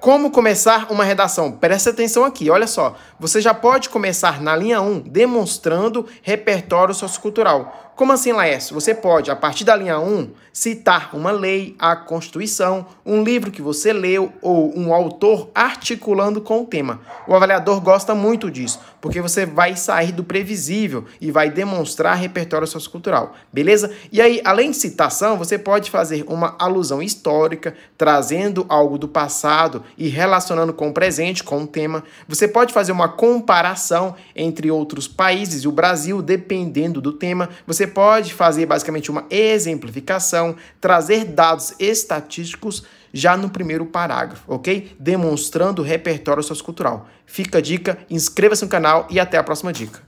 Como começar uma redação? Presta atenção aqui, olha só. Você já pode começar na linha 1 demonstrando repertório sociocultural. Como assim, Laércio? Você pode, a partir da linha 1, citar uma lei, a Constituição, um livro que você leu ou um autor articulando com o tema. O avaliador gosta muito disso, porque você vai sair do previsível e vai demonstrar repertório sociocultural, beleza? E aí, além de citação, você pode fazer uma alusão histórica, trazendo algo do passado e relacionando com o presente, com o tema. Você pode fazer uma comparação entre outros países e o Brasil, dependendo do tema. Você pode fazer basicamente uma exemplificação, trazer dados estatísticos já no primeiro parágrafo, ok? Demonstrando o repertório sociocultural. Fica a dica, inscreva-se no canal e até a próxima dica.